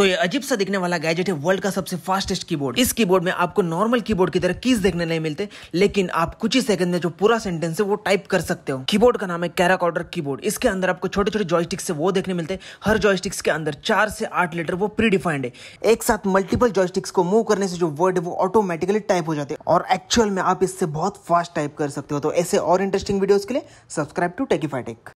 तो ये अजीब सा दिखने वाला गैजेट है वर्ल्ड का सबसे फास्टेस्ट कीबोर्ड इस कीबोर्ड में आपको नॉर्मल कीबोर्ड की तरह कीज देखने नहीं मिलते लेकिन आप कुछ ही सेकंड में जो पूरा सेंटेंस है वो टाइप कर सकते हो कीबोर्ड का नाम है कैराकॉर्डर कीबोर्ड इसके अंदर आपको छोटे छोटे जॉयस्टिक्स से वो देखने मिलते हैं हर जॉयस्टिक्स के अंदर चार से आठ लेटर वो प्री डिफाइंड है एक साथ मल्टीपल जॉयस्टिक्स को मूव करने से जो वर्ड है वो ऑटोमेटिकली टाइप हो जाते हैं और एक्चुअल में आप इससे बहुत फास्ट टाइप कर सकते हो तो ऐसे और इंटरेस्टिंग वीडियोज के लिए सब्सक्राइब टू टेकीफाइटेक